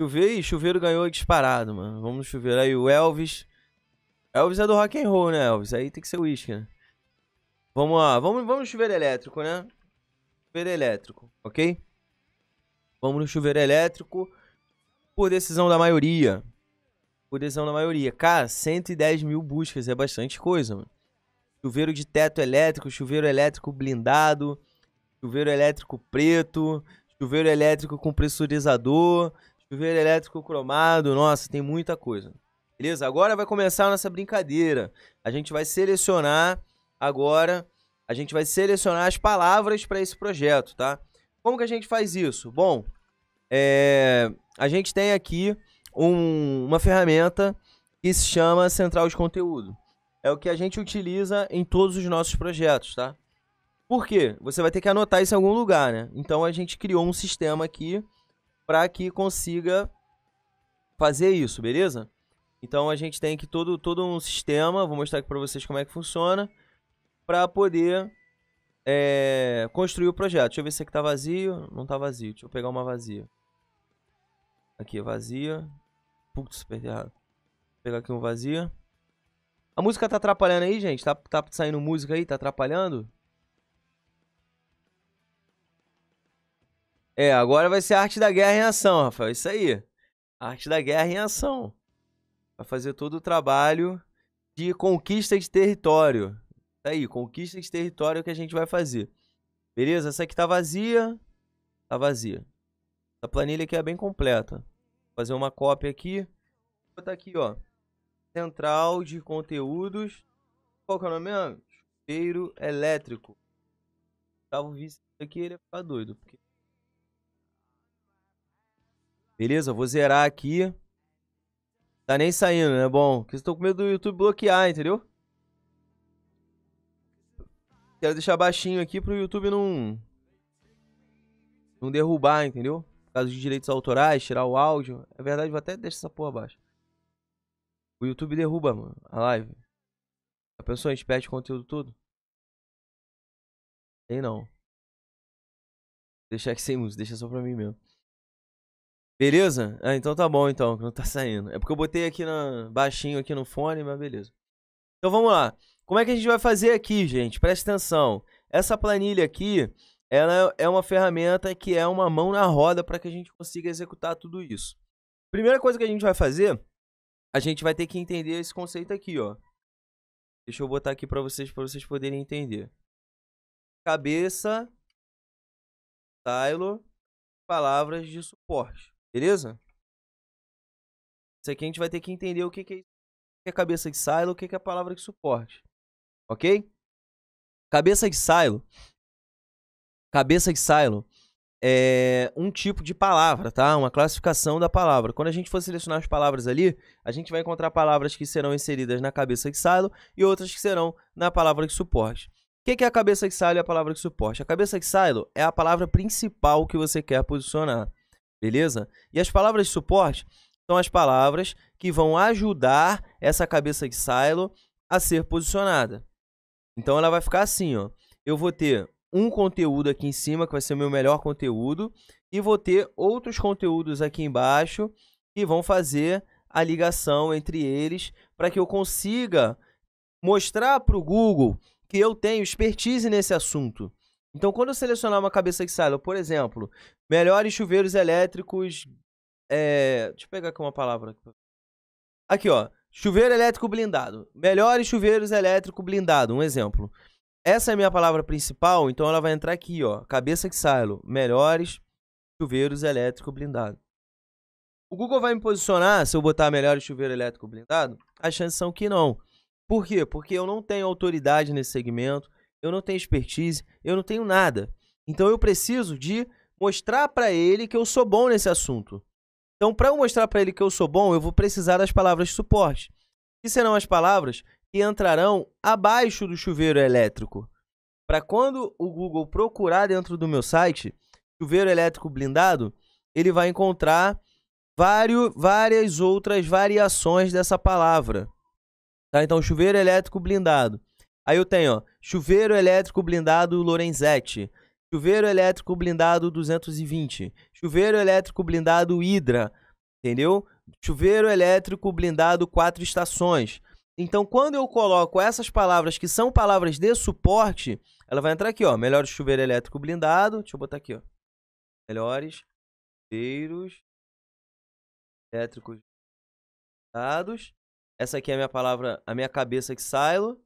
Chuveiro, e chuveiro ganhou disparado, mano. Vamos no chuveiro. Aí o Elvis. Elvis é do rock and roll, né, Elvis? Aí tem que ser uísque, né? Vamos lá, vamos, vamos no chuveiro elétrico, né? Chuveiro elétrico, ok? Vamos no chuveiro elétrico por decisão da maioria. Por decisão da maioria. Cara, 110 mil buscas é bastante coisa, mano. Chuveiro de teto elétrico, chuveiro elétrico blindado, chuveiro elétrico preto, chuveiro elétrico com pressurizador, chuveiro elétrico cromado, nossa, tem muita coisa. Beleza? Agora vai começar a nossa brincadeira. A gente vai selecionar agora, a gente vai selecionar as palavras para esse projeto, tá? Como que a gente faz isso? Bom, é, a gente tem aqui um, uma ferramenta que se chama Central de Conteúdo. É o que a gente utiliza em todos os nossos projetos, tá? Por quê? Você vai ter que anotar isso em algum lugar, né? Então a gente criou um sistema aqui para que consiga fazer isso, beleza? Então a gente tem que todo, todo um sistema, vou mostrar aqui para vocês como é que funciona, para poder é, construir o projeto. Deixa eu ver se aqui tá vazio, não tá vazio, deixa eu pegar uma vazia. Aqui, é vazia. Putz, perdi errado. Vou pegar aqui um vazio. A música tá atrapalhando aí, gente? Tá, tá saindo música aí? Tá atrapalhando? É, agora vai ser arte da guerra em ação, Rafael. Isso aí. Arte da guerra em ação. Vai fazer todo o trabalho de conquista de território. Isso tá aí, conquista de território que a gente vai fazer. Beleza? Essa aqui tá vazia. Tá vazia. A planilha aqui é bem completa. Vou fazer uma cópia aqui. Vou botar aqui, ó. Central de conteúdos. Qual que é o nome mesmo? Chuveiro elétrico. o Vice aqui, ele ia é ficar doido. Porque Beleza? Vou zerar aqui. Tá nem saindo, né? Bom, porque eu tô com medo do YouTube bloquear, entendeu? Quero deixar baixinho aqui pro YouTube não... Não derrubar, entendeu? Por causa de direitos autorais, tirar o áudio. É verdade, vou até deixar essa porra baixa. O YouTube derruba, mano, a live. A pessoa perde o conteúdo todo. Tem não. deixar aqui sem música, deixa só pra mim mesmo. Beleza? Ah, então tá bom então, não tá saindo. É porque eu botei aqui na, baixinho aqui no fone, mas beleza. Então vamos lá. Como é que a gente vai fazer aqui, gente? Presta atenção. Essa planilha aqui, ela é uma ferramenta que é uma mão na roda para que a gente consiga executar tudo isso. Primeira coisa que a gente vai fazer, a gente vai ter que entender esse conceito aqui, ó. Deixa eu botar aqui para vocês, para vocês poderem entender. Cabeça, silo, palavras de suporte. Beleza? Isso aqui a gente vai ter que entender o que, é que é cabeça de silo, o que, que é a palavra de suporte. Ok? Cabeça de silo. Cabeça de silo é um tipo de palavra, tá? Uma classificação da palavra. Quando a gente for selecionar as palavras ali, a gente vai encontrar palavras que serão inseridas na cabeça de silo e outras que serão na palavra de suporte. O que é a cabeça de silo e a palavra de suporte? A cabeça de silo é a palavra principal que você quer posicionar. Beleza? E as palavras de suporte são as palavras que vão ajudar essa cabeça de silo a ser posicionada. Então ela vai ficar assim, ó. Eu vou ter um conteúdo aqui em cima que vai ser o meu melhor conteúdo e vou ter outros conteúdos aqui embaixo que vão fazer a ligação entre eles para que eu consiga mostrar para o Google que eu tenho expertise nesse assunto. Então, quando eu selecionar uma cabeça que sai, por exemplo, melhores chuveiros elétricos. É... Deixa eu pegar aqui uma palavra. Aqui, ó. Chuveiro elétrico blindado. Melhores chuveiros elétrico blindado. Um exemplo. Essa é a minha palavra principal, então ela vai entrar aqui, ó. Cabeça que silo. Melhores chuveiros elétrico blindado. O Google vai me posicionar se eu botar melhores chuveiro elétrico blindado? As chances são que não. Por quê? Porque eu não tenho autoridade nesse segmento eu não tenho expertise, eu não tenho nada. Então eu preciso de mostrar para ele que eu sou bom nesse assunto. Então, para eu mostrar para ele que eu sou bom, eu vou precisar das palavras de suporte, que serão as palavras que entrarão abaixo do chuveiro elétrico. Para quando o Google procurar dentro do meu site, chuveiro elétrico blindado, ele vai encontrar vários, várias outras variações dessa palavra. Tá? Então, chuveiro elétrico blindado. Aí eu tenho, ó, chuveiro elétrico blindado Lorenzetti, chuveiro elétrico blindado 220, chuveiro elétrico blindado Hydra, entendeu? Chuveiro elétrico blindado quatro estações. Então, quando eu coloco essas palavras que são palavras de suporte, ela vai entrar aqui, ó. Melhor chuveiro elétrico blindado. Deixa eu botar aqui, ó. Melhores chuveiros elétricos blindados. Essa aqui é a minha palavra, a minha cabeça que silo.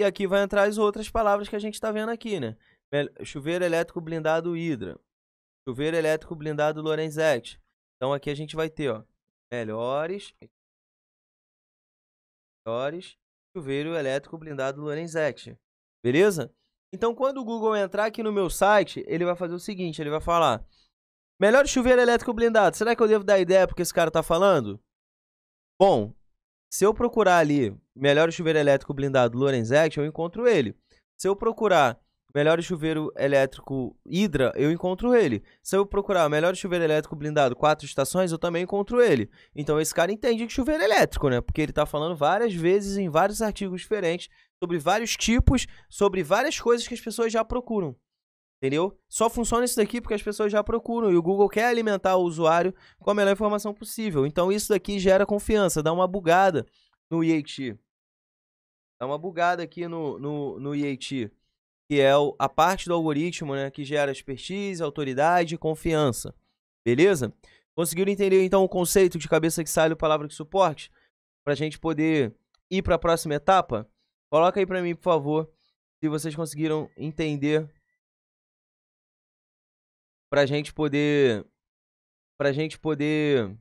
E aqui vai entrar as outras palavras que a gente está vendo aqui, né? Chuveiro elétrico blindado Hydra. Chuveiro elétrico blindado Lorenzetti. Então aqui a gente vai ter, ó, melhores melhores chuveiro elétrico blindado Lorenzetti. Beleza? Então quando o Google entrar aqui no meu site, ele vai fazer o seguinte, ele vai falar: Melhor chuveiro elétrico blindado. Será que eu devo dar ideia porque esse cara está falando? Bom, se eu procurar ali melhor chuveiro elétrico blindado Lorenz Action, eu encontro ele. Se eu procurar melhor chuveiro elétrico Hydra, eu encontro ele. Se eu procurar melhor chuveiro elétrico blindado quatro estações, eu também encontro ele. Então esse cara entende que chuveiro elétrico, né? Porque ele tá falando várias vezes em vários artigos diferentes sobre vários tipos, sobre várias coisas que as pessoas já procuram. Entendeu? Só funciona isso daqui porque as pessoas já procuram e o Google quer alimentar o usuário com a melhor informação possível. Então isso daqui gera confiança, dá uma bugada no Yeti. Dá uma bugada aqui no, no, no IAT, que é a parte do algoritmo né, que gera expertise, autoridade e confiança. Beleza? Conseguiram entender então o conceito de cabeça que sai, palavra que suporte? Para a gente poder ir para a próxima etapa? Coloca aí para mim, por favor, se vocês conseguiram entender para gente poder para gente poder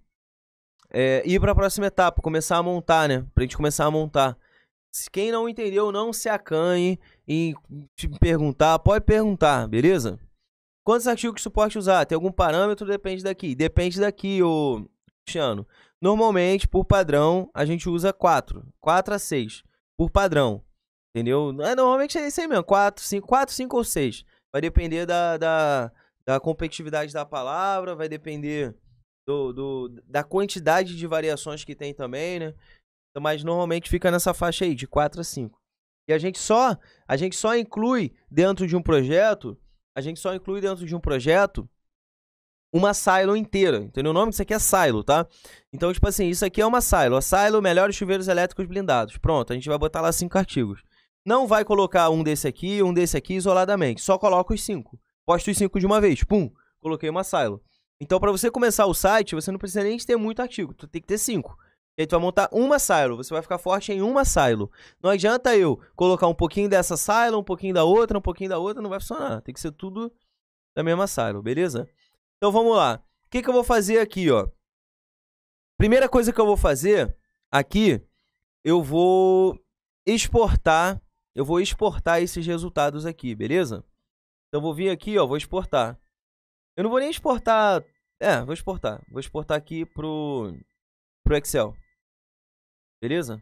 é, ir para a próxima etapa, começar a montar, né? Para gente começar a montar. Quem não entendeu, não se acanhe em te perguntar. Pode perguntar, beleza? Quantos artigos que suporte usar? Tem algum parâmetro? Depende daqui. Depende daqui, ô Cristiano. Normalmente, por padrão, a gente usa 4. 4 a 6. Por padrão. Entendeu? É, normalmente é isso aí mesmo. 4, 5, 4, 5 ou 6. Vai depender da, da, da competitividade da palavra, vai depender do, do, da quantidade de variações que tem também, né? mas normalmente fica nessa faixa aí, de 4 a 5. E a gente só, a gente só inclui dentro de um projeto, a gente só inclui dentro de um projeto uma silo inteira, entendeu? O nome disso aqui é silo, tá? Então, tipo assim, isso aqui é uma silo. A silo, melhores chuveiros elétricos blindados. Pronto, a gente vai botar lá cinco artigos. Não vai colocar um desse aqui, um desse aqui isoladamente. Só coloca os cinco. posto os cinco de uma vez. Pum, coloquei uma silo. Então, para você começar o site, você não precisa nem ter muito artigo. Tu tem que ter cinco. E aí tu vai montar uma silo. Você vai ficar forte em uma silo. Não adianta eu colocar um pouquinho dessa silo, um pouquinho da outra, um pouquinho da outra. Não vai funcionar. Tem que ser tudo da mesma silo, beleza? Então vamos lá. O que, que eu vou fazer aqui, ó? Primeira coisa que eu vou fazer aqui, eu vou exportar. Eu vou exportar esses resultados aqui, beleza? Então vou vir aqui, ó, vou exportar. Eu não vou nem exportar. É, vou exportar. Vou exportar aqui pro, pro Excel. Beleza?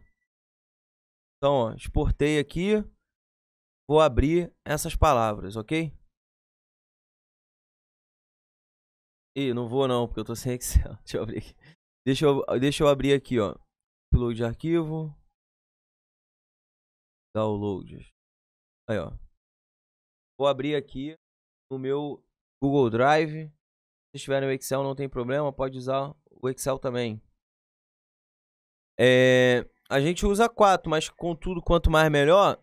Então, ó, exportei aqui. Vou abrir essas palavras, ok? Ih, não vou não, porque eu tô sem Excel. Deixa eu abrir aqui. Deixa eu, deixa eu abrir aqui, ó. Upload de arquivo. Downloads. Aí, ó. Vou abrir aqui no meu Google Drive. Se tiver no Excel não tem problema, pode usar o Excel também. É, a gente usa quatro, mas contudo, quanto mais melhor.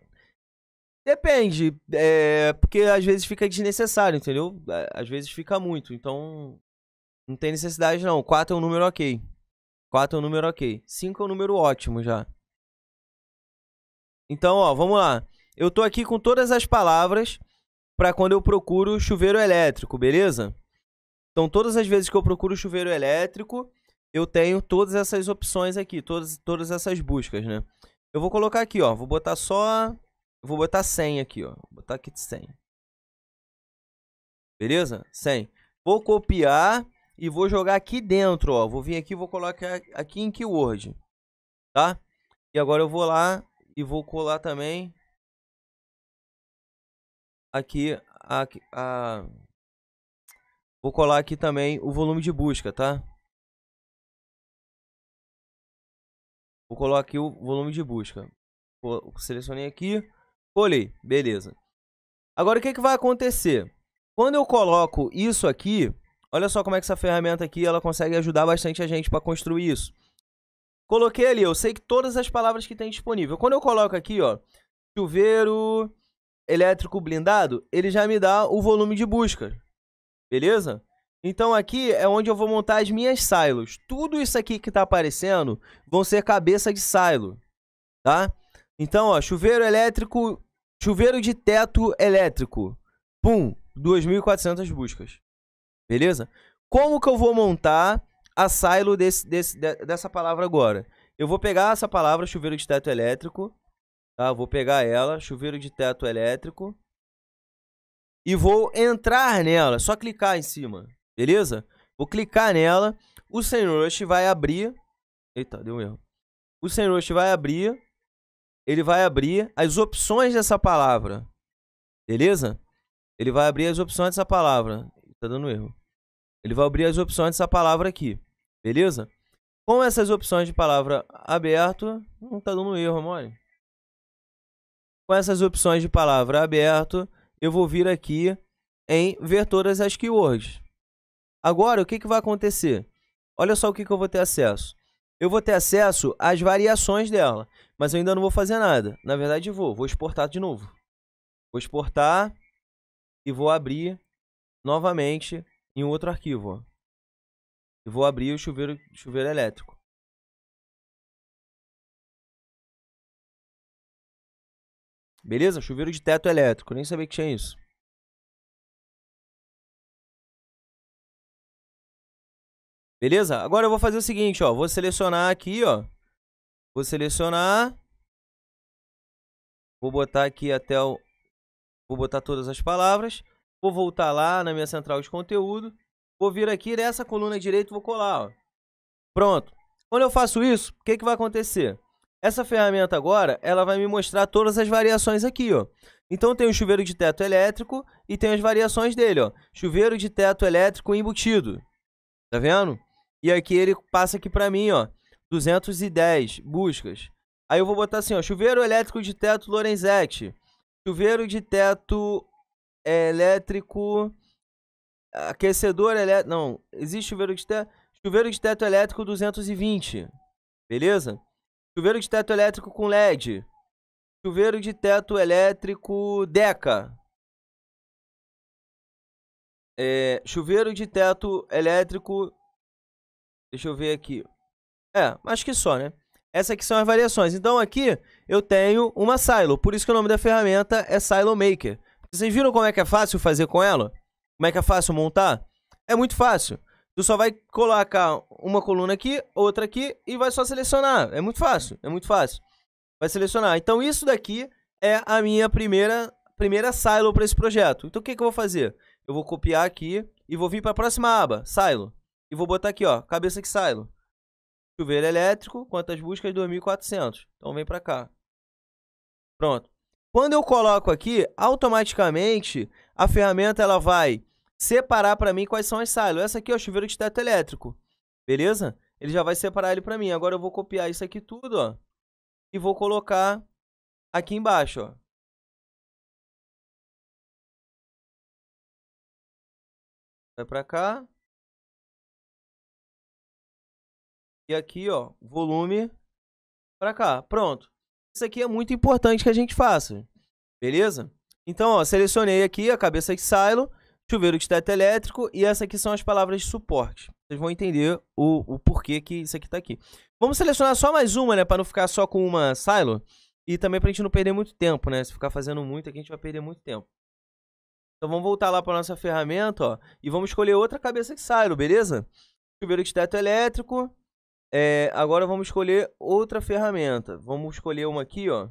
Depende, é, porque às vezes fica desnecessário, entendeu? É, às vezes fica muito, então não tem necessidade não. Quatro é um número ok. Quatro é um número ok. Cinco é um número ótimo já. Então, ó, vamos lá. Eu tô aqui com todas as palavras para quando eu procuro chuveiro elétrico, beleza? Então, todas as vezes que eu procuro chuveiro elétrico, eu tenho todas essas opções aqui, todas, todas essas buscas, né? Eu vou colocar aqui, ó, vou botar só, vou botar 100 aqui, ó, vou botar aqui de 100. Beleza? 100. Vou copiar e vou jogar aqui dentro, ó, vou vir aqui vou colocar aqui em Keyword, tá? E agora eu vou lá e vou colar também aqui a, a... vou colar aqui também o volume de busca, tá? Vou colocar aqui o volume de busca. Selecionei aqui. Colei. Beleza. Agora o que, é que vai acontecer? Quando eu coloco isso aqui, olha só como é que essa ferramenta aqui ela consegue ajudar bastante a gente para construir isso. Coloquei ali, eu sei que todas as palavras que tem disponível. Quando eu coloco aqui, ó, chuveiro elétrico blindado, ele já me dá o volume de busca. Beleza? Então aqui é onde eu vou montar as minhas silos. Tudo isso aqui que tá aparecendo vão ser cabeça de silo, tá? Então, ó, chuveiro elétrico, chuveiro de teto elétrico. Pum, 2.400 buscas. Beleza? Como que eu vou montar a silo desse, desse, dessa palavra agora? Eu vou pegar essa palavra, chuveiro de teto elétrico, tá? Vou pegar ela, chuveiro de teto elétrico. E vou entrar nela, só clicar em cima. Beleza? Vou clicar nela. O Senrush vai abrir. Eita, deu erro. O Senrush vai abrir. Ele vai abrir as opções dessa palavra. Beleza? Ele vai abrir as opções dessa palavra. Tá dando erro. Ele vai abrir as opções dessa palavra aqui. Beleza? Com essas opções de palavra aberto, não hum, tá dando erro, mole. Com essas opções de palavra aberto, eu vou vir aqui em ver todas as keywords. Agora, o que, que vai acontecer? Olha só o que, que eu vou ter acesso. Eu vou ter acesso às variações dela, mas eu ainda não vou fazer nada. Na verdade, vou. Vou exportar de novo. Vou exportar e vou abrir novamente em outro arquivo. E vou abrir o chuveiro, chuveiro elétrico. Beleza? Chuveiro de teto elétrico. Nem sabia que tinha isso. Beleza? Agora eu vou fazer o seguinte, ó. Vou selecionar aqui, ó. Vou selecionar. Vou botar aqui até o... Vou botar todas as palavras. Vou voltar lá na minha central de conteúdo. Vou vir aqui nessa coluna direita e vou colar, ó. Pronto. Quando eu faço isso, o que, que vai acontecer? Essa ferramenta agora, ela vai me mostrar todas as variações aqui, ó. Então tem o chuveiro de teto elétrico e tem as variações dele, ó. Chuveiro de teto elétrico embutido. Tá vendo? E aqui ele passa aqui pra mim, ó. 210 buscas. Aí eu vou botar assim, ó. Chuveiro elétrico de teto Lorenzetti. Chuveiro de teto é, elétrico. Aquecedor elétrico. Não, existe chuveiro de teto. Chuveiro de teto elétrico 220. Beleza? Chuveiro de teto elétrico com LED. Chuveiro de teto elétrico Deca. É, chuveiro de teto elétrico Deixa eu ver aqui. É, acho que só, né? Essas aqui são as variações. Então aqui eu tenho uma silo, por isso que o nome da ferramenta é Silo Maker. Vocês viram como é que é fácil fazer com ela? Como é que é fácil montar? É muito fácil. Tu só vai colocar uma coluna aqui, outra aqui e vai só selecionar. É muito fácil, é muito fácil. Vai selecionar. Então isso daqui é a minha primeira primeira silo para esse projeto. Então o que, que eu vou fazer? Eu vou copiar aqui e vou vir para a próxima aba, silo. E vou botar aqui, ó, cabeça que silo. Chuveiro elétrico, quantas buscas? 2.400. Então vem pra cá. Pronto. Quando eu coloco aqui, automaticamente a ferramenta ela vai separar para mim quais são as silos. Essa aqui é o chuveiro de teto elétrico. Beleza? Ele já vai separar ele para mim. Agora eu vou copiar isso aqui tudo, ó. E vou colocar aqui embaixo, ó. Vai para cá. E aqui, ó, volume para cá. Pronto. Isso aqui é muito importante que a gente faça. Beleza? Então, ó, selecionei aqui a cabeça de silo, chuveiro de teto elétrico e essa aqui são as palavras de suporte. Vocês vão entender o, o porquê que isso aqui tá aqui. Vamos selecionar só mais uma, né, para não ficar só com uma silo e também pra gente não perder muito tempo, né? Se ficar fazendo muito aqui, a gente vai perder muito tempo. Então vamos voltar lá para nossa ferramenta, ó, e vamos escolher outra cabeça de silo, beleza? Chuveiro de teto elétrico, é, agora vamos escolher outra ferramenta. Vamos escolher uma aqui, ó.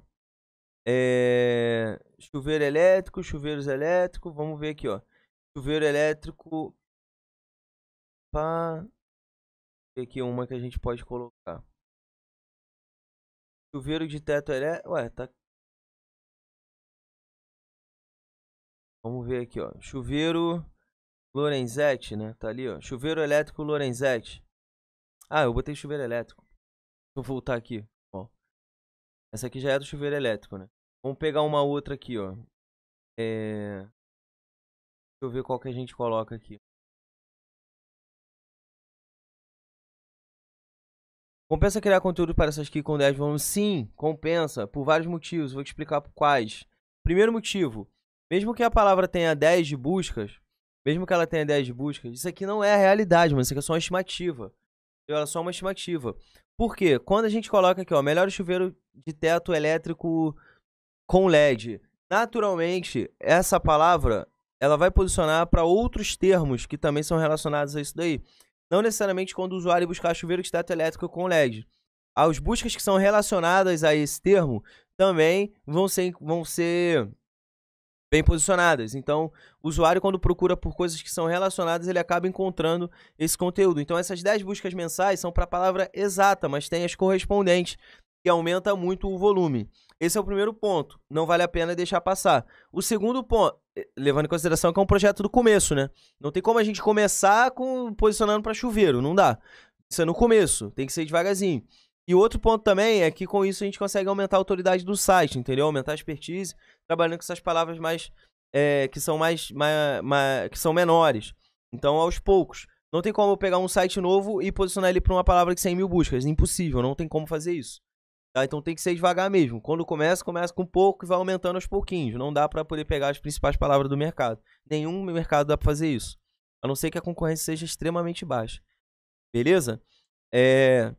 É, chuveiro elétrico, chuveiros elétrico. Vamos ver aqui, ó. Chuveiro elétrico. Pá. Aqui uma que a gente pode colocar. Chuveiro de teto elétrico. Ué, tá. Vamos ver aqui, ó. Chuveiro Lorenzetti, né? Tá ali, ó. Chuveiro elétrico Lorenzetti. Ah, eu botei chuveiro elétrico. Deixa eu voltar aqui. Ó. Essa aqui já é do chuveiro elétrico, né? Vamos pegar uma outra aqui, ó. É... Deixa eu ver qual que a gente coloca aqui. Compensa criar conteúdo para essas aqui com 10 volumes? Sim, compensa, por vários motivos. Vou te explicar por quais. Primeiro motivo, mesmo que a palavra tenha 10 de buscas, mesmo que ela tenha 10 de buscas, isso aqui não é a realidade, mas isso aqui é só uma estimativa. Era só uma estimativa. Por quê? Quando a gente coloca aqui, ó, melhor chuveiro de teto elétrico com LED, naturalmente essa palavra ela vai posicionar para outros termos que também são relacionados a isso daí. Não necessariamente quando o usuário buscar chuveiro de teto elétrico com LED. As buscas que são relacionadas a esse termo também vão ser, vão ser bem posicionadas. Então, o usuário, quando procura por coisas que são relacionadas, ele acaba encontrando esse conteúdo. Então, essas 10 buscas mensais são para a palavra exata, mas tem as correspondentes, que aumenta muito o volume. Esse é o primeiro ponto. Não vale a pena deixar passar. O segundo ponto, eh, levando em consideração que é um projeto do começo, né? Não tem como a gente começar com posicionando para chuveiro, não dá. Isso é no começo, tem que ser devagarzinho. E outro ponto também é que com isso a gente consegue aumentar a autoridade do site, entendeu? Aumentar a expertise trabalhando com essas palavras mais é, que são mais, mais, mais, que são menores. Então, aos poucos. Não tem como eu pegar um site novo e posicionar ele para uma palavra que 100 mil buscas. Impossível, não tem como fazer isso. Tá? Então tem que ser devagar mesmo. Quando começa, começa com pouco e vai aumentando aos pouquinhos. Não dá para poder pegar as principais palavras do mercado. Nenhum mercado dá para fazer isso. A não ser que a concorrência seja extremamente baixa. Beleza? É...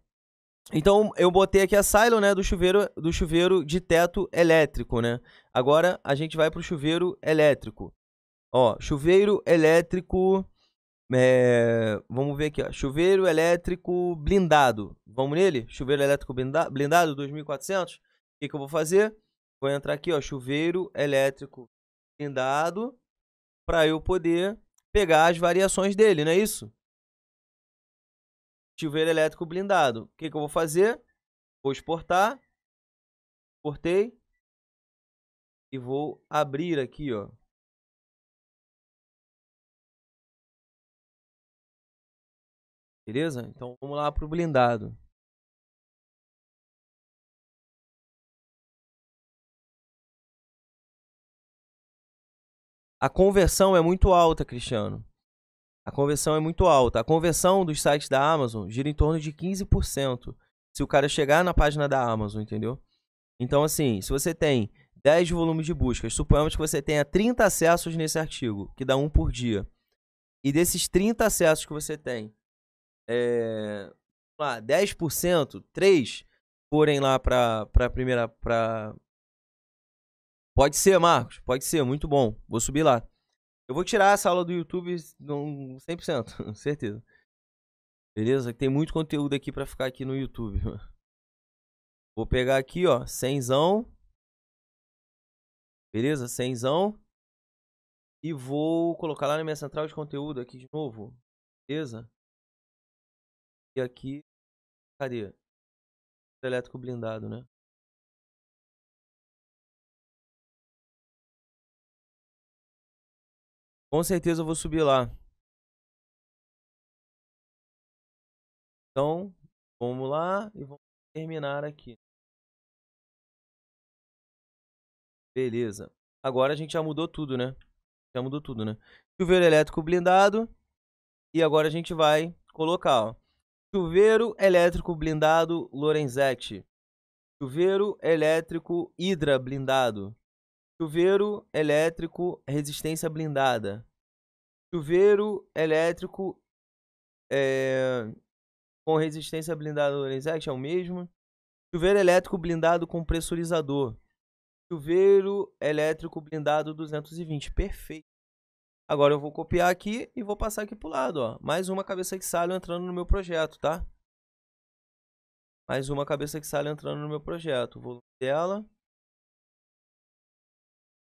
Então eu botei aqui a silo né, do chuveiro do chuveiro de teto elétrico, né? Agora a gente vai para o chuveiro elétrico. Ó, chuveiro elétrico. É, vamos ver aqui, ó. Chuveiro elétrico blindado. Vamos nele? Chuveiro elétrico blindado, blindado 2400. O que, que eu vou fazer? Vou entrar aqui, ó. Chuveiro elétrico blindado. Para eu poder pegar as variações dele, não é isso? Chuveiro elétrico blindado. O que, que eu vou fazer? Vou exportar. Exportei e vou abrir aqui, ó. Beleza? Então vamos lá para o blindado. A conversão é muito alta, Cristiano. A conversão é muito alta. A conversão dos sites da Amazon gira em torno de 15%. Se o cara chegar na página da Amazon, entendeu? Então, assim, se você tem 10 volumes de buscas. Suponhamos que você tenha 30 acessos nesse artigo, que dá um por dia. E desses 30 acessos que você tem, é, lá, 10%, 3 forem lá para a primeira. Pra... Pode ser, Marcos, pode ser, muito bom. Vou subir lá. Eu vou tirar essa aula do YouTube 100%, certeza. Beleza? Tem muito conteúdo aqui para ficar aqui no YouTube. Vou pegar aqui, ó, 100zão. Beleza? senzão E vou colocar lá na minha central de conteúdo aqui de novo. Beleza? E aqui. Cadê? Elétrico blindado, né? Com certeza eu vou subir lá. Então, vamos lá e vamos terminar aqui. Beleza. Agora a gente já mudou tudo, né? Já mudou tudo, né? Chuveiro elétrico blindado. E agora a gente vai colocar, ó. Chuveiro elétrico blindado Lorenzetti. Chuveiro elétrico Hidra blindado. Chuveiro elétrico resistência blindada. Chuveiro elétrico é, com resistência blindada Lorenzetti é o mesmo. Chuveiro elétrico blindado com pressurizador. Chuveiro elétrico blindado 220. Perfeito. Agora eu vou copiar aqui e vou passar aqui pro lado, ó. Mais uma cabeça que salho entrando no meu projeto, tá? Mais uma cabeça que salho entrando no meu projeto. O volume dela.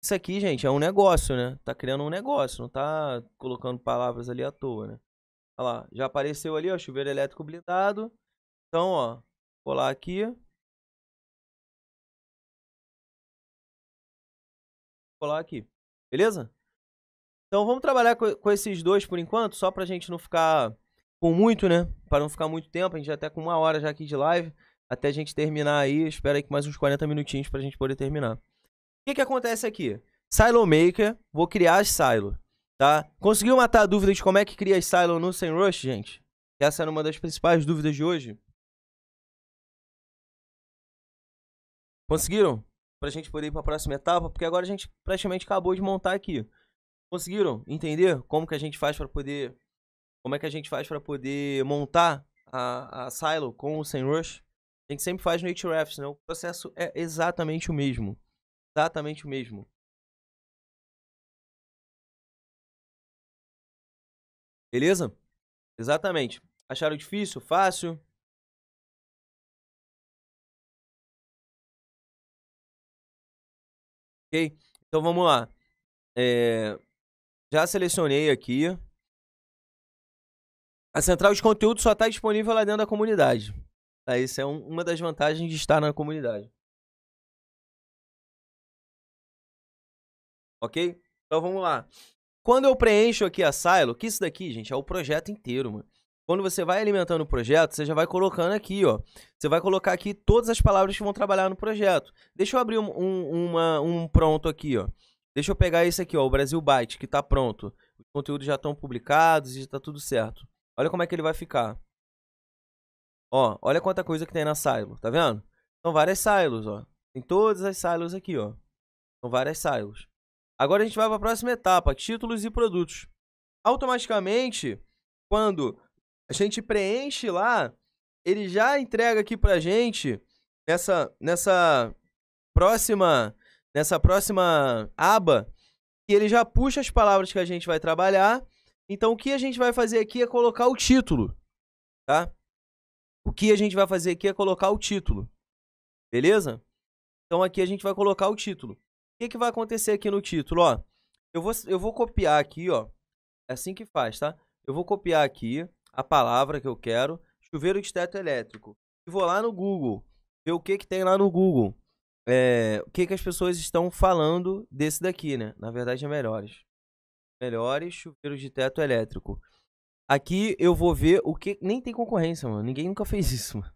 Isso aqui, gente, é um negócio, né? Tá criando um negócio, não tá colocando palavras ali à toa, né? Olha lá, já apareceu ali, ó, chuveiro elétrico blindado. Então, ó, colar aqui. colar aqui. Beleza? Então vamos trabalhar com, com esses dois por enquanto, só pra gente não ficar com muito, né? Para não ficar muito tempo, a gente já tá com uma hora já aqui de live, até a gente terminar aí, espera aí que mais uns 40 minutinhos pra gente poder terminar. O que que acontece aqui? Silo Maker, vou criar as silo, tá? Conseguiu matar a dúvida de como é que cria as silo no rush, gente? Essa era uma das principais dúvidas de hoje. Conseguiram? pra gente poder ir pra próxima etapa, porque agora a gente praticamente acabou de montar aqui. Conseguiram entender como que a gente faz para poder. Como é que a gente faz para poder montar a, a silo com o Sem Rush? A gente sempre faz no Ahrefs, né? O processo é exatamente o mesmo. Exatamente o mesmo. Beleza? Exatamente. Acharam difícil? Fácil? Ok? Então vamos lá. É... Já selecionei aqui. A central de conteúdo só está disponível lá dentro da comunidade. Tá, isso é um, uma das vantagens de estar na comunidade. Ok? Então vamos lá. Quando eu preencho aqui a silo, que isso daqui, gente, é o projeto inteiro, mano. Quando você vai alimentando o projeto, você já vai colocando aqui, ó. Você vai colocar aqui todas as palavras que vão trabalhar no projeto. Deixa eu abrir um, um, uma, um pronto aqui, ó. Deixa eu pegar esse aqui, ó, o Brasil Byte, que tá pronto. Os conteúdos já estão publicados e tá tudo certo. Olha como é que ele vai ficar. Ó, olha quanta coisa que tem na silo, tá vendo? São várias silos, ó. Tem todas as silos aqui, ó. São várias silos. Agora a gente vai para a próxima etapa, títulos e produtos. Automaticamente, quando a gente preenche lá, ele já entrega aqui pra gente nessa nessa próxima nessa próxima aba e ele já puxa as palavras que a gente vai trabalhar. Então o que a gente vai fazer aqui é colocar o título, tá? O que a gente vai fazer aqui é colocar o título. Beleza? Então aqui a gente vai colocar o título. O que, que vai acontecer aqui no título, ó? Eu vou eu vou copiar aqui, ó. É assim que faz, tá? Eu vou copiar aqui, a palavra que eu quero, chuveiro de teto elétrico. E vou lá no Google, ver o que, que tem lá no Google. É, o que, que as pessoas estão falando desse daqui, né? Na verdade é melhores. Melhores chuveiros de teto elétrico. Aqui eu vou ver o que. Nem tem concorrência, mano. Ninguém nunca fez isso, mano.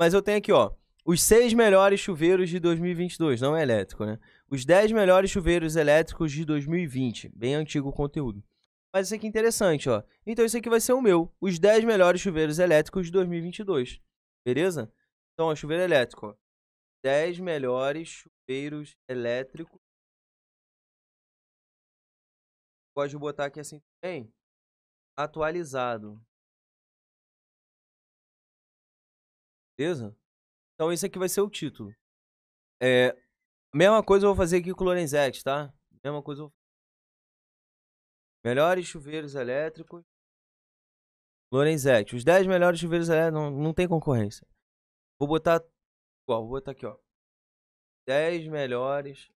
Mas eu tenho aqui, ó. Os seis melhores chuveiros de 2022, não é elétrico, né? Os 10 melhores chuveiros elétricos de 2020. Bem antigo o conteúdo. Mas isso aqui é interessante, ó. Então isso aqui vai ser o meu. Os 10 melhores chuveiros elétricos de 2022. Beleza? Então, ó, chuveiro elétrico. Ó. 10 melhores chuveiros elétricos. Pode botar aqui assim também. Atualizado. Beleza? Então esse aqui vai ser o título. É, mesma coisa eu vou fazer aqui com o Lorenzetti, tá? Mesma coisa eu vou Melhores chuveiros elétricos. Lorenzetti. Os 10 melhores chuveiros elétricos. Não, não tem concorrência. Vou botar. Ó, vou botar aqui, ó. 10 melhores.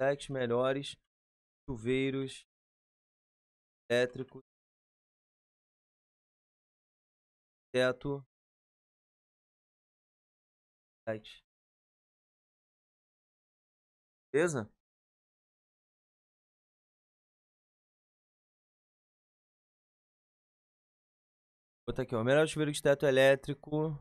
7 melhores chuveiros elétricos. Teto. Site. Beleza? Bota aqui, ó. Melhor chuveiro de teto elétrico.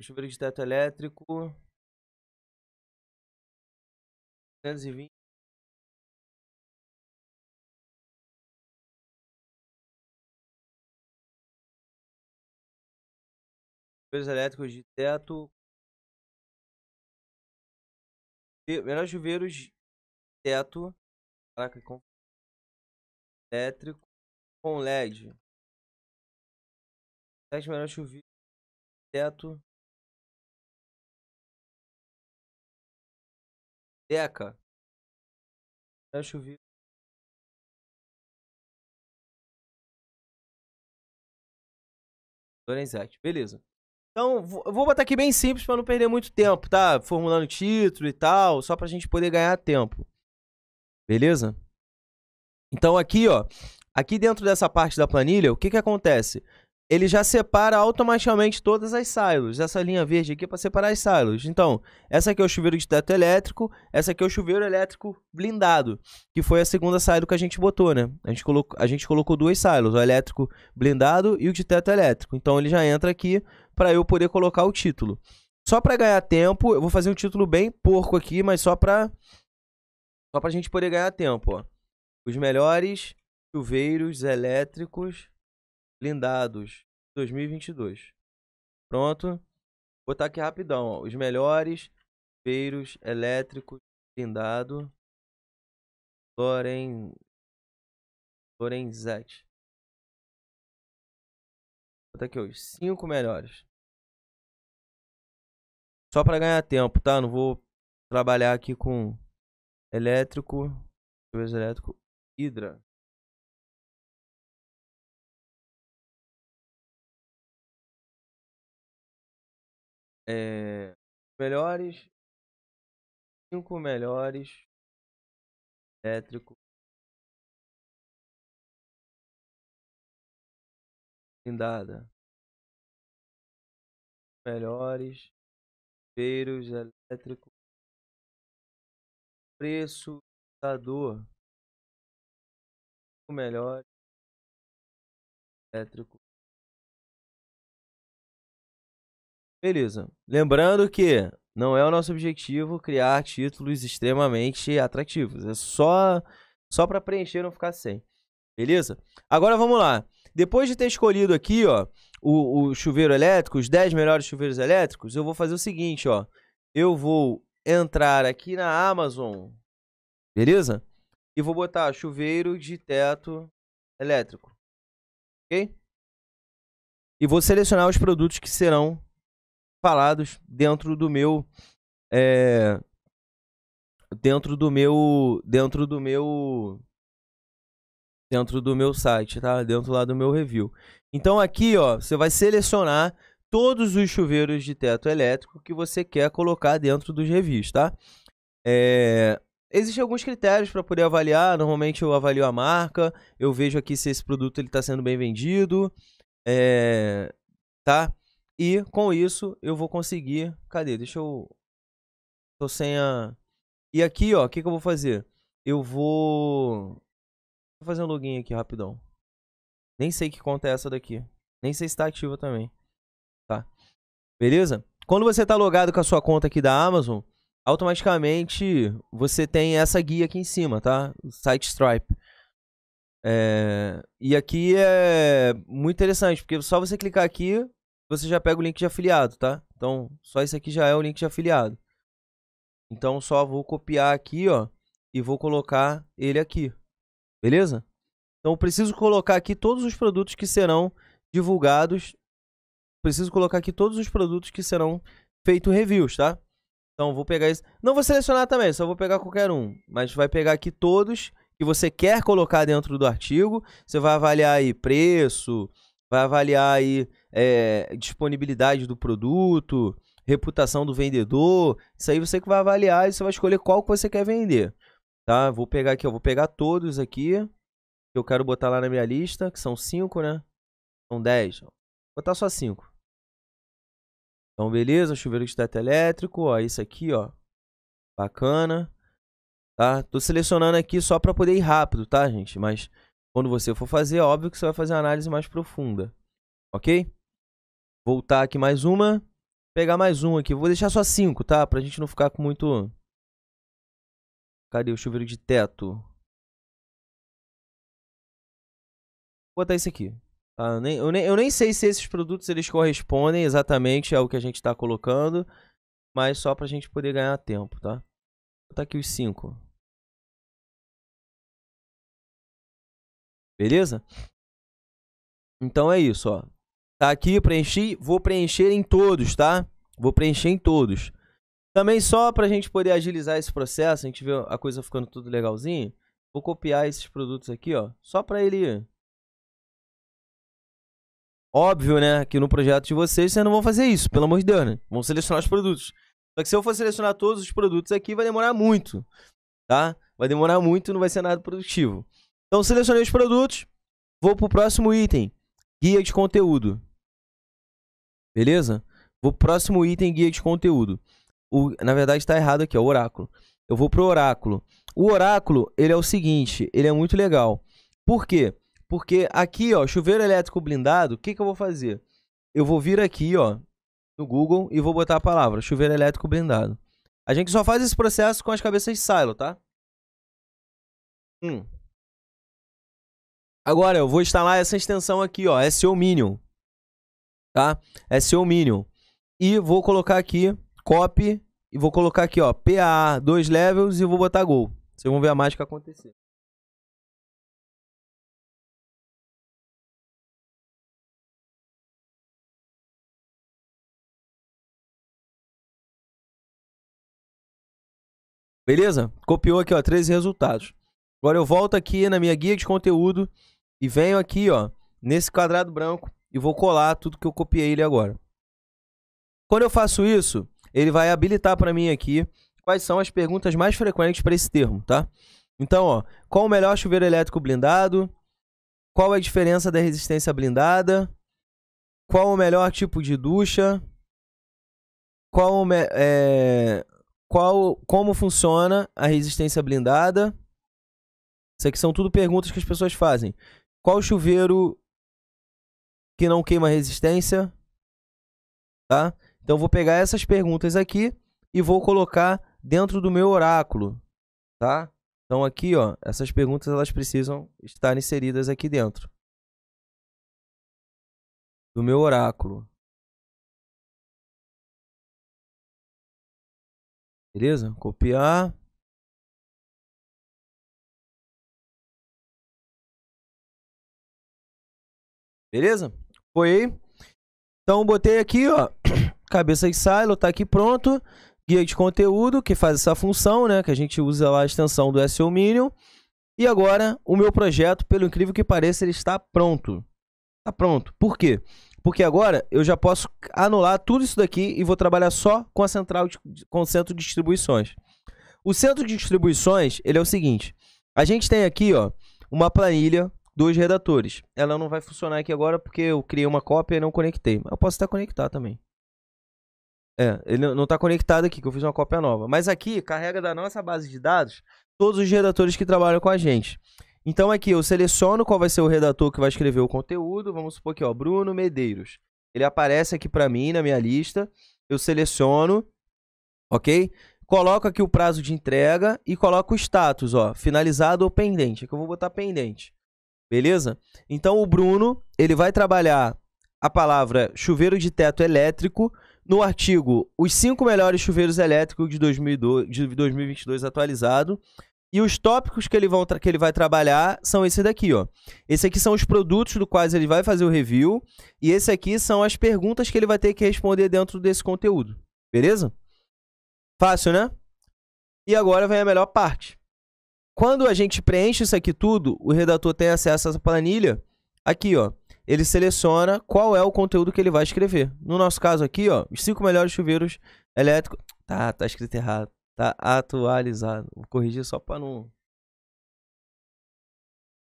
Chuveiro, de teto elétrico. 220. Chuveiros elétricos de teto. melhor chuveiros teto. Caraca, com elétrico com LED. 7 melhores chuvisco. Teto. Deca. Melhor chuvisco. Lorenzetti, beleza. Então, eu vou botar aqui bem simples para não perder muito tempo, tá? Formulando título e tal, só pra gente poder ganhar tempo. Beleza? Então aqui, ó, aqui dentro dessa parte da planilha, o que que acontece? Ele já separa automaticamente todas as silos. Essa linha verde aqui é para separar as silos. Então, essa aqui é o chuveiro de teto elétrico, essa aqui é o chuveiro elétrico blindado, que foi a segunda silo que a gente botou, né? A gente colocou, a gente colocou duas silos, o elétrico blindado e o de teto elétrico. Então, ele já entra aqui para eu poder colocar o título. Só para ganhar tempo, eu vou fazer um título bem porco aqui, mas só para só pra gente poder ganhar tempo, ó. Os melhores chuveiros elétricos blindados 2022. Pronto. Vou botar aqui rapidão, ó. Os melhores chuveiros elétricos blindado Loren... Lorenzetti. Vou botar aqui os cinco melhores. Só para ganhar tempo, tá? Não vou trabalhar aqui com elétrico, chuveiro elétrico, hidra. É, melhores, cinco melhores, elétrico, blindada. Melhores, chuveiros elétrico preço da dor, o melhor elétrico. Beleza. Lembrando que não é o nosso objetivo criar títulos extremamente atrativos. É só só para preencher, não ficar sem. Beleza? Agora vamos lá. Depois de ter escolhido aqui, ó, o, o chuveiro elétrico, os 10 melhores chuveiros elétricos, eu vou fazer o seguinte, ó. Eu vou entrar aqui na Amazon, beleza? E vou botar chuveiro de teto elétrico, ok? E vou selecionar os produtos que serão falados dentro do meu é, dentro do meu dentro do meu dentro do meu site, tá? Dentro lá do meu review. Então aqui, ó, você vai selecionar todos os chuveiros de teto elétrico que você quer colocar dentro dos reviews, tá? É... Existem alguns critérios para poder avaliar. Normalmente eu avalio a marca, eu vejo aqui se esse produto está sendo bem vendido, é... tá? E com isso eu vou conseguir. Cadê? Deixa eu. Tô sem a. E aqui, ó, o que, que eu vou fazer? Eu vou. Vou fazer um login aqui rapidão. Nem sei que conta é essa daqui. Nem sei se está ativa também. Beleza? Quando você está logado com a sua conta aqui da Amazon, automaticamente você tem essa guia aqui em cima, tá? site Stripe. É... E aqui é muito interessante, porque só você clicar aqui, você já pega o link de afiliado, tá? Então, só isso aqui já é o link de afiliado. Então, só vou copiar aqui, ó, e vou colocar ele aqui. Beleza? Então, preciso colocar aqui todos os produtos que serão divulgados preciso colocar aqui todos os produtos que serão feitos reviews, tá? Então vou pegar isso. Não vou selecionar também, só vou pegar qualquer um. Mas vai pegar aqui todos que você quer colocar dentro do artigo. Você vai avaliar aí preço, vai avaliar aí é, disponibilidade do produto, reputação do vendedor. Isso aí você que vai avaliar e você vai escolher qual que você quer vender. Tá? Vou pegar aqui, eu vou pegar todos aqui. Que eu quero botar lá na minha lista, que são 5, né? São 10. Vou botar só 5. Então, beleza, chuveiro de teto elétrico, ó, isso aqui, ó. Bacana. Tá? Tô selecionando aqui só para poder ir rápido, tá, gente? Mas quando você for fazer, óbvio que você vai fazer uma análise mais profunda. Ok? Voltar aqui mais uma. Pegar mais um aqui. Vou deixar só cinco, tá? Pra gente não ficar com muito... Cadê o chuveiro de teto? Vou botar isso aqui. Ah, eu, nem, eu, nem, eu nem sei se esses produtos eles correspondem exatamente ao que a gente está colocando, mas só para a gente poder ganhar tempo, tá? Vou tá botar aqui os cinco. Beleza? Então é isso, ó. Tá aqui, preenchi. Vou preencher em todos, tá? Vou preencher em todos. Também só para a gente poder agilizar esse processo, a gente vê a coisa ficando tudo legalzinho. Vou copiar esses produtos aqui, ó. Só para ele Óbvio, né, que no projeto de vocês vocês não vão fazer isso, pelo amor de Deus, né? Vão selecionar os produtos. Só que se eu for selecionar todos os produtos aqui, vai demorar muito, tá? Vai demorar muito, não vai ser nada produtivo. Então, selecionei os produtos, vou pro próximo item, guia de conteúdo. Beleza? Vou pro próximo item, guia de conteúdo. O, na verdade, está errado aqui, ó, é o oráculo. Eu vou pro oráculo. O oráculo, ele é o seguinte, ele é muito legal. Por quê? Porque aqui, ó, chuveiro elétrico blindado, o que, que eu vou fazer? Eu vou vir aqui, ó, no Google e vou botar a palavra chuveiro elétrico blindado. A gente só faz esse processo com as cabeças de silo, tá? Hum. Agora eu vou instalar essa extensão aqui, ó, SEO Minion. Tá? SEO Minion. E vou colocar aqui copy e vou colocar aqui, ó, PA, dois levels e vou botar gol. Vocês vão ver a mágica acontecer. Beleza? Copiou aqui, ó, 13 resultados. Agora eu volto aqui na minha guia de conteúdo e venho aqui, ó, nesse quadrado branco e vou colar tudo que eu copiei ele agora. Quando eu faço isso, ele vai habilitar para mim aqui quais são as perguntas mais frequentes para esse termo, tá? Então, ó, qual o melhor chuveiro elétrico blindado? Qual é a diferença da resistência blindada? Qual o melhor tipo de ducha? Qual o, é, qual, como funciona a resistência blindada. Isso aqui são tudo perguntas que as pessoas fazem. Qual chuveiro que não queima resistência? Tá? Então vou pegar essas perguntas aqui e vou colocar dentro do meu oráculo, tá? Então aqui, ó, essas perguntas elas precisam estar inseridas aqui dentro do meu oráculo. Beleza? Copiar. Beleza? Foi Então botei aqui, ó, cabeça de silo, tá aqui pronto. Guia de conteúdo, que faz essa função, né? Que a gente usa lá a extensão do SEO Minion. E agora, o meu projeto, pelo incrível que pareça, ele está pronto. Está pronto. Por quê? Porque agora eu já posso anular tudo isso daqui e vou trabalhar só com a central, de, com o centro de distribuições. O centro de distribuições, ele é o seguinte. A gente tem aqui, ó, uma planilha dos redatores. Ela não vai funcionar aqui agora porque eu criei uma cópia e não conectei. Eu posso até conectar também. É, ele não está conectado aqui, que eu fiz uma cópia nova. Mas aqui, carrega da nossa base de dados todos os redatores que trabalham com a gente. Então aqui eu seleciono qual vai ser o redator que vai escrever o conteúdo. Vamos supor aqui, ó, Bruno Medeiros. Ele aparece aqui para mim na minha lista. Eu seleciono, ok? Coloco aqui o prazo de entrega e coloco o status, ó, finalizado ou pendente. Aqui eu vou botar pendente, beleza? Então o Bruno, ele vai trabalhar a palavra chuveiro de teto elétrico no artigo Os 5 melhores chuveiros elétricos de, de 2022 atualizado. E os tópicos que ele, vão que ele vai trabalhar são esse daqui, ó. Esse aqui são os produtos do quais ele vai fazer o review. E esse aqui são as perguntas que ele vai ter que responder dentro desse conteúdo. Beleza? Fácil, né? E agora vem a melhor parte. Quando a gente preenche isso aqui tudo, o redator tem acesso a essa planilha. Aqui, ó. Ele seleciona qual é o conteúdo que ele vai escrever. No nosso caso aqui, ó, os cinco melhores chuveiros elétricos. Tá, tá escrito errado. Tá atualizado. Vou corrigir só para não.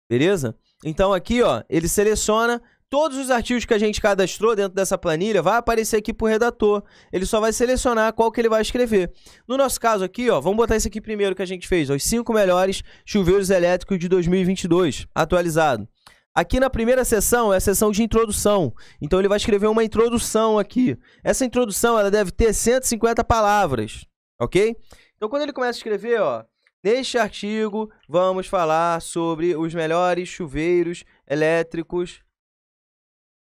Beleza? Então aqui, ó, ele seleciona todos os artigos que a gente cadastrou dentro dessa planilha vai aparecer aqui para o redator. Ele só vai selecionar qual que ele vai escrever. No nosso caso aqui, ó, vamos botar esse aqui primeiro que a gente fez, ó, os 5 melhores chuveiros elétricos de 2022, atualizado. Aqui na primeira seção é a seção de introdução. Então ele vai escrever uma introdução aqui. Essa introdução ela deve ter 150 palavras ok? Então, quando ele começa a escrever, ó, neste artigo vamos falar sobre os melhores chuveiros elétricos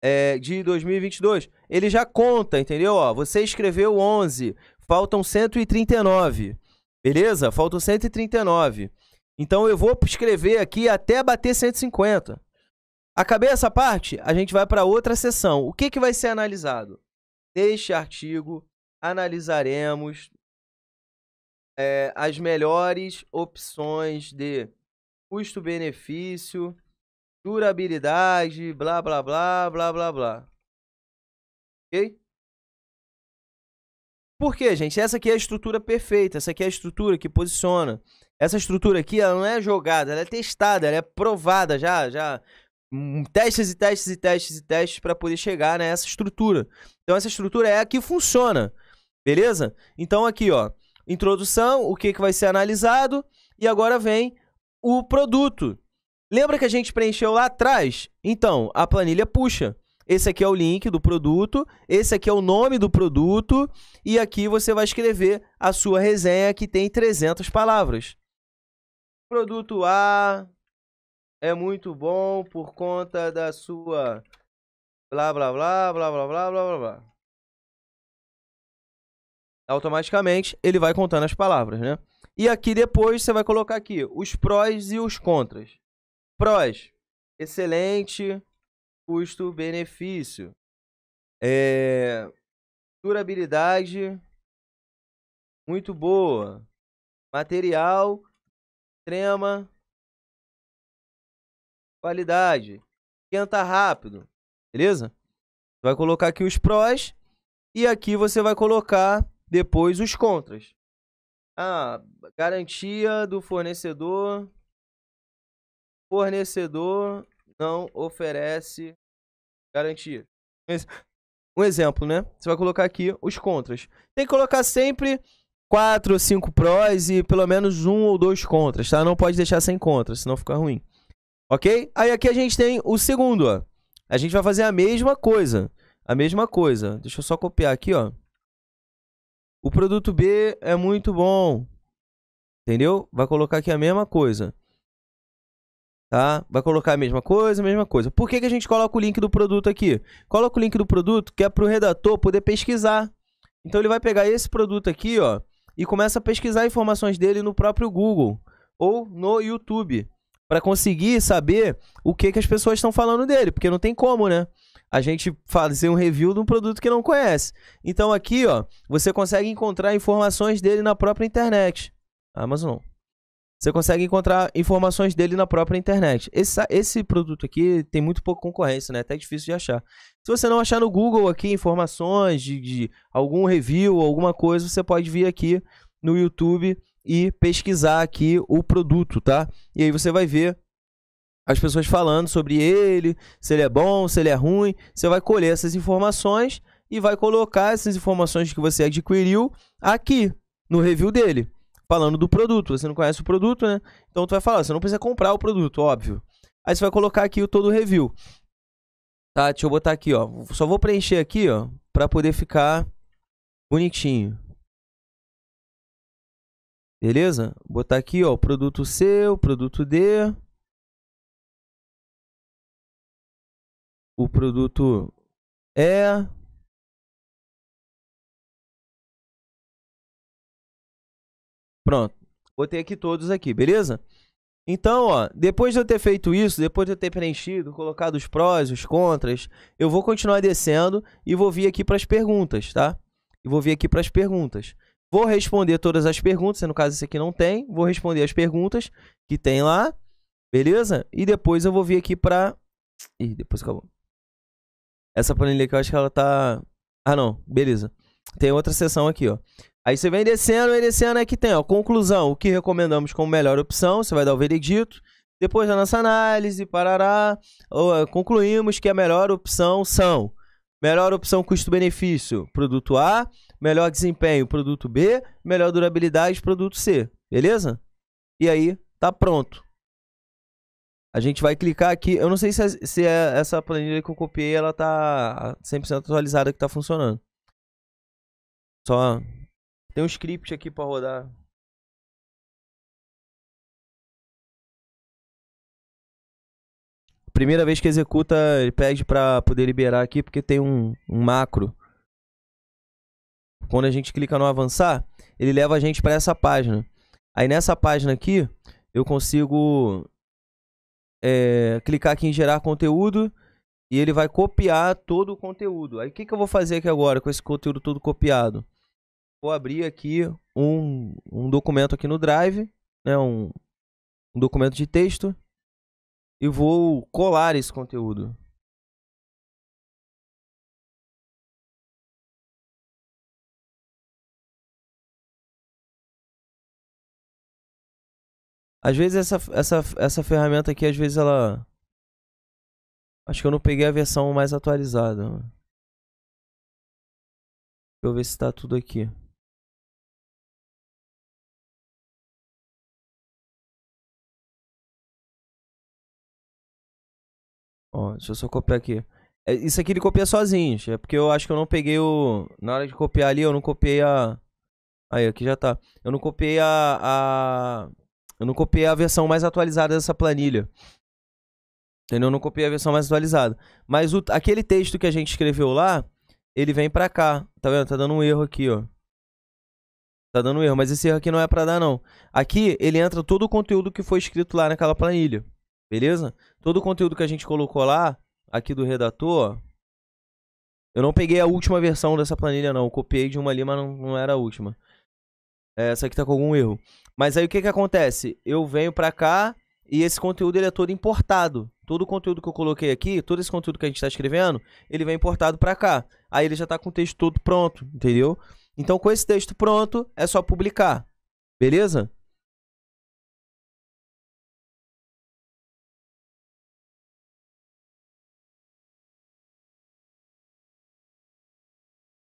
é, de 2022. Ele já conta, entendeu? Ó, você escreveu 11, faltam 139, beleza? Faltam 139. Então, eu vou escrever aqui até bater 150. Acabei essa parte, a gente vai para outra sessão. O que, que vai ser analisado? Neste artigo, analisaremos é, as melhores opções de custo-benefício, durabilidade, blá, blá, blá, blá, blá, blá. Ok? Por quê, gente? Essa aqui é a estrutura perfeita, essa aqui é a estrutura que posiciona. Essa estrutura aqui, ela não é jogada, ela é testada, ela é provada já, já hum, testes e testes e testes e testes para poder chegar nessa estrutura. Então essa estrutura é a que funciona, beleza? Então aqui, ó, introdução, o que, que vai ser analisado, e agora vem o produto. Lembra que a gente preencheu lá atrás? Então, a planilha puxa. Esse aqui é o link do produto, esse aqui é o nome do produto, e aqui você vai escrever a sua resenha que tem 300 palavras. Produto A é muito bom por conta da sua blá blá blá blá blá blá blá blá automaticamente ele vai contando as palavras, né? E aqui depois você vai colocar aqui os prós e os contras. Prós, excelente custo-benefício. É... durabilidade muito boa. Material extrema qualidade. Esquenta rápido. Beleza? Vai colocar aqui os prós e aqui você vai colocar depois os contras. Ah, garantia do fornecedor. Fornecedor não oferece garantia. Um exemplo, né? Você vai colocar aqui os contras. Tem que colocar sempre quatro ou cinco prós e pelo menos um ou dois contras, tá? Não pode deixar sem contras, senão fica ruim. Ok? Aí aqui a gente tem o segundo, ó. A gente vai fazer a mesma coisa. A mesma coisa. Deixa eu só copiar aqui, ó. O produto B é muito bom. Entendeu? Vai colocar aqui a mesma coisa. Tá? Vai colocar a mesma coisa, a mesma coisa. Por que, que a gente coloca o link do produto aqui? Coloca o link do produto que é para o redator poder pesquisar. Então ele vai pegar esse produto aqui, ó, e começa a pesquisar informações dele no próprio Google ou no YouTube para conseguir saber o que, que as pessoas estão falando dele, porque não tem como, né? a gente fazer um review de um produto que não conhece. Então aqui, ó, você consegue encontrar informações dele na própria internet. Amazon. Você consegue encontrar informações dele na própria internet. Esse, esse produto aqui tem muito pouca concorrência, né? Até difícil de achar. Se você não achar no Google aqui informações de, de algum review, alguma coisa, você pode vir aqui no YouTube e pesquisar aqui o produto, tá? E aí você vai ver as pessoas falando sobre ele, se ele é bom, se ele é ruim. Você vai colher essas informações e vai colocar essas informações que você adquiriu aqui no review dele, falando do produto. Você não conhece o produto, né? Então tu vai falar, você não precisa comprar o produto, óbvio. Aí você vai colocar aqui o todo review. Tá, deixa eu botar aqui, ó. Só vou preencher aqui, ó, para poder ficar bonitinho. Beleza? Botar aqui, ó, o produto C, o produto D. o produto é Pronto. Botei aqui todos aqui, beleza? Então, ó, depois de eu ter feito isso, depois de eu ter preenchido, colocado os prós, os contras, eu vou continuar descendo e vou vir aqui para as perguntas, tá? E vou vir aqui para as perguntas. Vou responder todas as perguntas, no caso esse aqui não tem, vou responder as perguntas que tem lá, beleza? E depois eu vou vir aqui para... e depois acabou. Essa planilha aqui, eu acho que ela tá... Ah, não. Beleza. Tem outra seção aqui, ó. Aí você vem descendo, vem descendo, é que tem, ó. Conclusão, o que recomendamos como melhor opção, você vai dar o veredito. Depois da nossa análise, parará, ou é, concluímos que a melhor opção são... Melhor opção custo-benefício, produto A. Melhor desempenho, produto B. Melhor durabilidade, produto C. Beleza? E aí, tá pronto. A gente vai clicar aqui. Eu não sei se, é, se é essa planilha que eu copiei ela tá 100% atualizada que tá funcionando. Só tem um script aqui para rodar. Primeira vez que executa, ele pede para poder liberar aqui porque tem um, um macro. Quando a gente clica no avançar, ele leva a gente para essa página. Aí nessa página aqui, eu consigo é, clicar aqui em gerar conteúdo e ele vai copiar todo o conteúdo. Aí o que, que eu vou fazer aqui agora com esse conteúdo todo copiado? Vou abrir aqui um, um documento aqui no Drive, né, um, um documento de texto, e vou colar esse conteúdo. Às vezes essa, essa, essa ferramenta aqui, às vezes ela. Acho que eu não peguei a versão mais atualizada. Deixa eu ver se tá tudo aqui. Ó, deixa eu só copiar aqui. É, isso aqui ele copia sozinho, é porque eu acho que eu não peguei o. Na hora de copiar ali, eu não copiei a. Aí, aqui já tá. Eu não copiei a. a... Eu não copiei a versão mais atualizada dessa planilha. Entendeu? Eu não copiei a versão mais atualizada. Mas o, aquele texto que a gente escreveu lá, ele vem pra cá. Tá vendo? Tá dando um erro aqui, ó. Tá dando um erro, mas esse erro aqui não é pra dar, não. Aqui, ele entra todo o conteúdo que foi escrito lá naquela planilha. Beleza? Todo o conteúdo que a gente colocou lá, aqui do redator, ó. Eu não peguei a última versão dessa planilha, não. Eu copiei de uma ali, mas não, não era a última. É, essa aqui tá com algum erro. Mas aí o que que acontece? Eu venho pra cá e esse conteúdo ele é todo importado. Todo o conteúdo que eu coloquei aqui, todo esse conteúdo que a gente está escrevendo, ele vem importado pra cá. Aí ele já tá com o texto todo pronto, entendeu? Então com esse texto pronto, é só publicar. Beleza?